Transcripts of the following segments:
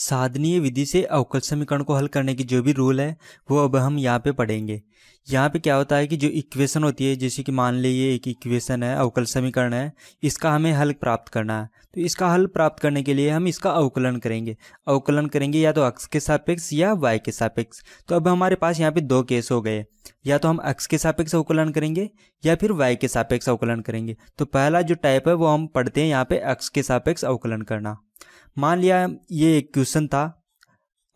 साधनीय विधि से अवकल समीकरण को हल करने की जो भी रूल है वो अब हम यहाँ पे पढ़ेंगे यहाँ पे क्या होता है कि जो इक्वेशन होती है जैसे कि मान लीजिए एक इक्वेशन है अवकल समीकरण है इसका हमें हल प्राप्त करना है तो इसका हल प्राप्त करने के लिए हम इसका अवकलन करेंगे अवकलन करेंगे या तो अक्स के सापेक्ष या वाई के सापेक्ष तो अब हमारे पास यहाँ पे दो केस हो गए या तो हम अक्स के सापेक्ष अवकलन करेंगे या फिर वाई के सापेक्ष अवकलन करेंगे तो पहला जो टाइप है वो हम पढ़ते हैं यहाँ पे अक्स के सापेक्ष अवकलन करना मान लिया ये एक क्वेश्चन था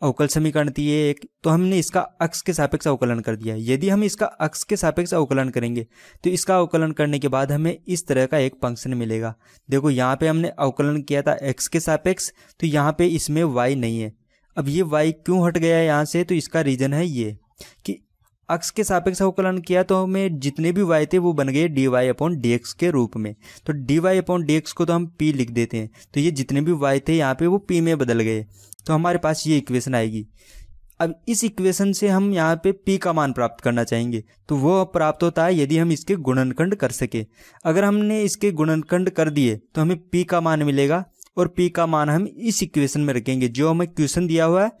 अवकल समीकरण थी ये एक तो हमने इसका अक्ष के सापेक्ष अवकलन कर दिया यदि हम इसका अक्ष के सापेक्ष अवकलन करेंगे तो इसका अवकलन करने के बाद हमें इस तरह का एक फंक्शन मिलेगा देखो यहाँ पे हमने अवकलन किया था एक्स के सापेक्ष तो यहाँ पे इसमें वाई नहीं है अब ये वाई क्यों हट गया है यहाँ से तो इसका रीज़न है ये कि अक्स के सापेक्ष अवकलन किया तो हमें जितने भी वाई थे वो बन गए d y upon d x के रूप में तो d y upon d x को तो हम पी लिख देते हैं तो ये जितने भी वाई थे यहाँ पे वो पी में बदल गए तो हमारे पास ये इक्वेशन आएगी अब इस इक्वेशन से हम यहाँ पे पी का मान प्राप्त करना चाहेंगे तो वो प्राप्त होता है यदि हम इसके गुणनखंड कर सके अगर हमने इसके गुणनखंड कर दिए तो हमें पी का मान मिलेगा और पी का मान हम इस इक्वेशन में रखेंगे जो हमें क्वेश्चन दिया हुआ है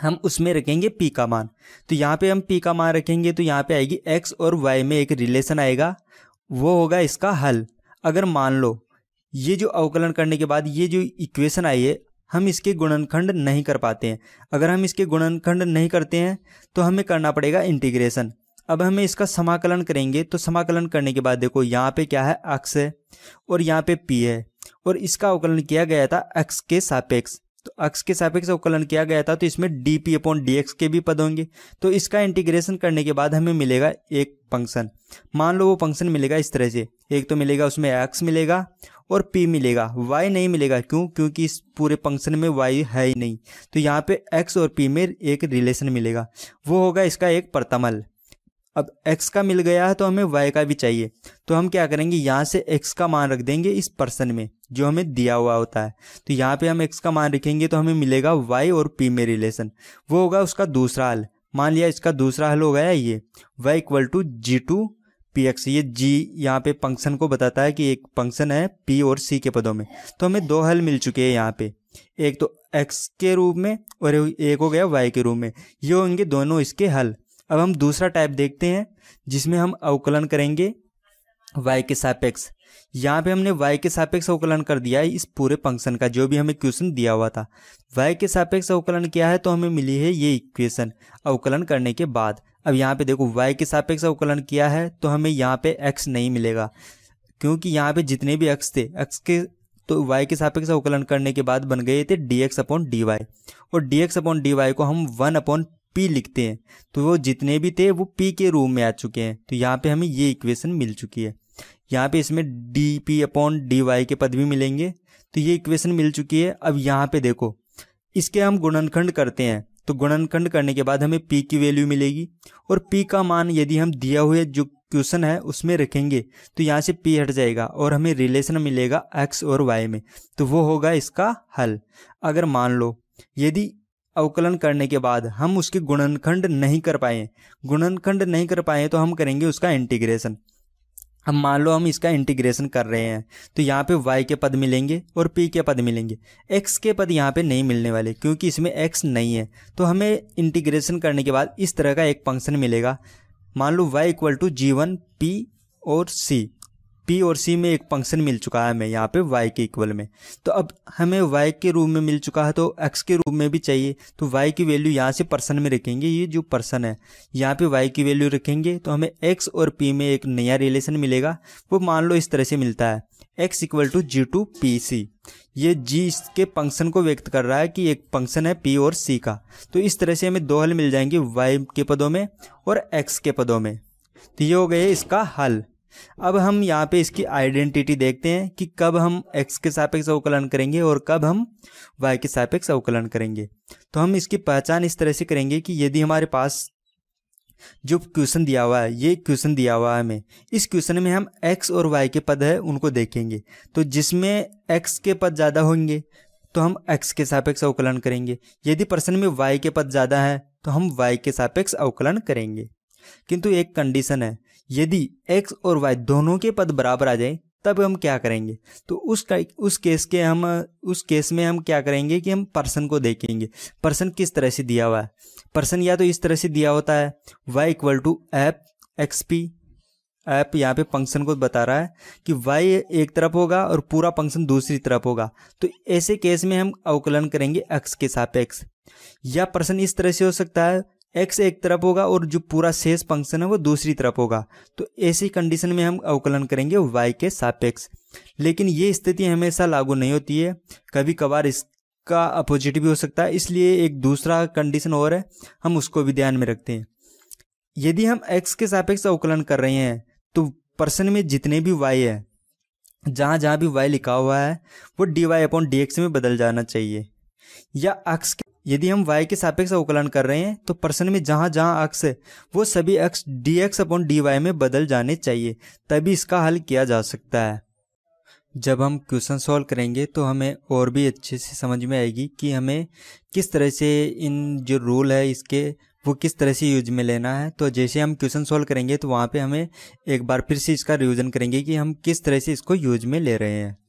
हम उसमें रखेंगे पी का मान तो यहाँ पे हम पी का मान रखेंगे तो यहाँ पे आएगी एक्स और वाई में एक रिलेशन आएगा वो होगा इसका हल अगर मान लो ये जो अवकलन करने के बाद ये जो इक्वेशन आई है हम इसके गुणनखंड नहीं कर पाते हैं अगर हम इसके गुणनखंड नहीं करते हैं तो हमें करना पड़ेगा इंटीग्रेशन अब हमें इसका समाकलन करेंगे तो समाकलन करने के बाद देखो यहाँ पे क्या है अक्स है और यहाँ पे पी है और इसका अवकलन किया गया था एक्स के सापेक्ष तो अक्ष के सापेक्ष अवकलन किया गया था तो इसमें d p upon d x के भी पद होंगे तो इसका इंटीग्रेशन करने के बाद हमें मिलेगा एक फंक्शन मान लो वो फंक्शन मिलेगा इस तरह से एक तो मिलेगा उसमें एक्स मिलेगा और पी मिलेगा वाई नहीं मिलेगा क्यों क्योंकि इस पूरे फंक्शन में वाई है ही नहीं तो यहाँ पे एक्स और पी में एक रिलेशन मिलेगा वो होगा इसका एक परतमल अब x का मिल गया है तो हमें y का भी चाहिए तो हम क्या करेंगे यहाँ से x का मान रख देंगे इस पर्सन में जो हमें दिया हुआ होता है तो यहाँ पे हम x का मान रखेंगे तो हमें मिलेगा y और p में रिलेशन वो होगा उसका दूसरा हल मान लिया इसका दूसरा हल हो गया ये y equal to g two p x ये जी यहाँ पे फंक्शन को बताता है कि एक फंक्शन है p और c के पदों में तो हमें दो हल मिल चुके हैं यहाँ पे एक तो x के रूप में और एक हो गया y के रूप में ये होंगे दोनों इसके हल अब हम दूसरा टाइप देखते हैं जिसमें हम अवकलन करेंगे वाई के सापेक्ष यहाँ पे हमने वाई के सापेक्ष अवकलन कर दिया है इस पूरे फंक्शन का जो भी हमें क्वेश्चन दिया हुआ था वाई के सापेक्ष अवकलन किया है तो हमें मिली है ये इक्वेशन अवकलन करने के बाद अब यहाँ पे देखो वाई के सापेक्ष अवकलन किया है तो हमें यहाँ पे एक्स नहीं मिलेगा क्योंकि यहाँ पे जितने भी एक्स थे एक्स के तो वाई के सापेक्ष अवकलन करने के बाद बन गए थे dx अपॉन डी वाई और dx अपॉन डी वाई को हम वन अपॉन पी लिखते हैं तो वो जितने भी थे वो पी के रूम में आ चुके हैं तो यहाँ पे हमें ये इक्वेशन मिल चुकी है यहाँ पे इसमें d p upon d y के पद भी मिलेंगे तो ये इक्वेशन मिल चुकी है अब यहाँ पे देखो इसके हम गुणनखंड करते हैं तो गुणनखंड करने के बाद हमें पी की वैल्यू मिलेगी और पी का मान यदि हम दिया हुए जो क्वेश्चन है उसमें रखेंगे तो यहाँ से पी हट जाएगा और हमें रिलेशन मिलेगा एक्स और वाई में तो वो होगा इसका हल अगर मान लो यदि अवकलन करने के बाद हम उसके गुणनखंड नहीं कर पाए गुणनखंड नहीं कर पाए तो हम करेंगे उसका इंटीग्रेशन अब मान लो हम इसका इंटीग्रेशन कर रहे हैं तो यहाँ पे y के पद मिलेंगे और p के पद मिलेंगे x के पद यहाँ पे नहीं मिलने वाले क्योंकि इसमें x नहीं है तो हमें इंटीग्रेशन करने के बाद इस तरह का एक फंक्शन मिलेगा मान लो y equal to g one p और c पी और सी में एक फंक्शन मिल चुका है हमें यहाँ पे वाई के इक्वल में तो अब हमें वाई के रूप में मिल चुका है तो एक्स के रूप में भी चाहिए तो वाई की वैल्यू यहाँ से पर्सन में रखेंगे ये जो पर्सन है यहाँ पे वाई की वैल्यू रखेंगे तो हमें एक्स और पी में एक नया रिलेशन मिलेगा वो मान लो इस तरह से मिलता है x equal to g two p c ये जी इसके फंक्शन को व्यक्त कर रहा है कि एक फंक्शन है पी और सी का तो इस तरह से हमें दो हल मिल जाएंगे वाई के पदों में और एक्स के पदों में तो ये हो गए इसका हल अब हम यहाँ पे इसकी आइडेंटिटी देखते हैं कि कब हम x के सापेक्ष अवकलन करेंगे और कब हम y के सापेक्ष अवकलन करेंगे तो हम इसकी पहचान इस तरह से करेंगे कि यदि हमारे पास जो क्वेश्चन दिया हुआ है ये क्वेश्चन दिया हुआ है हमें इस क्वेश्चन में हम x और y के पद है उनको देखेंगे तो जिसमें x के पद ज़्यादा होंगे तो हम x के सापेक्ष अवकलन करेंगे यदि प्रश्न में y के पद ज़्यादा है तो हम y के सापेक्ष अवकलन करेंगे किंतु एक कंडीशन है यदि एक्स और वाई दोनों के पद बराबर आ जाए तब हम क्या करेंगे तो उस उस केस के हम उस केस में हम क्या करेंगे कि हम पर्सन को देखेंगे पर्सन किस तरह से दिया हुआ है पर्सन या तो इस तरह से दिया होता है y equal to f x p f यहाँ पे फंक्शन को बता रहा है कि वाई एक तरफ होगा और पूरा फंक्शन दूसरी तरफ होगा तो ऐसे केस में हम अवकलन करेंगे एक्स के सापेक्ष या पर्सन इस तरह से हो सकता है एक्स एक तरफ होगा और जो पूरा शेष फंक्शन है वो दूसरी तरफ होगा तो ऐसी कंडीशन में हम अवकलन करेंगे वाई के सापेक्ष लेकिन ये स्थिति हमेशा लागू नहीं होती है कभी कभार इसका अपोजिट भी हो सकता है इसलिए एक दूसरा कंडीशन और है हम उसको भी ध्यान में रखते हैं यदि हम एक्स के सापेक्ष अवकलन कर रहे हैं तो पर्सन में जितने भी वाई है जहाँ जहाँ भी वाई लिखा हुआ है वो d y upon d x में बदल जाना चाहिए या अक्स के यदि हम y के सापेक्ष अवकलन कर रहे हैं तो प्रश्न में जहाँ जहाँ अक्ष है वो सभी अक्ष d x upon d y में बदल जाने चाहिए तभी इसका हल किया जा सकता है जब हम क्वेश्चन सॉल्व करेंगे तो हमें और भी अच्छे से समझ में आएगी कि हमें किस तरह से इन जो रूल है इसके वो किस तरह से यूज में लेना है तो जैसे हम क्वेश्चन सॉल्व करेंगे तो वहाँ पे हमें एक बार फिर से इसका रिविज़न करेंगे कि हम किस तरह से इसको यूज में ले रहे हैं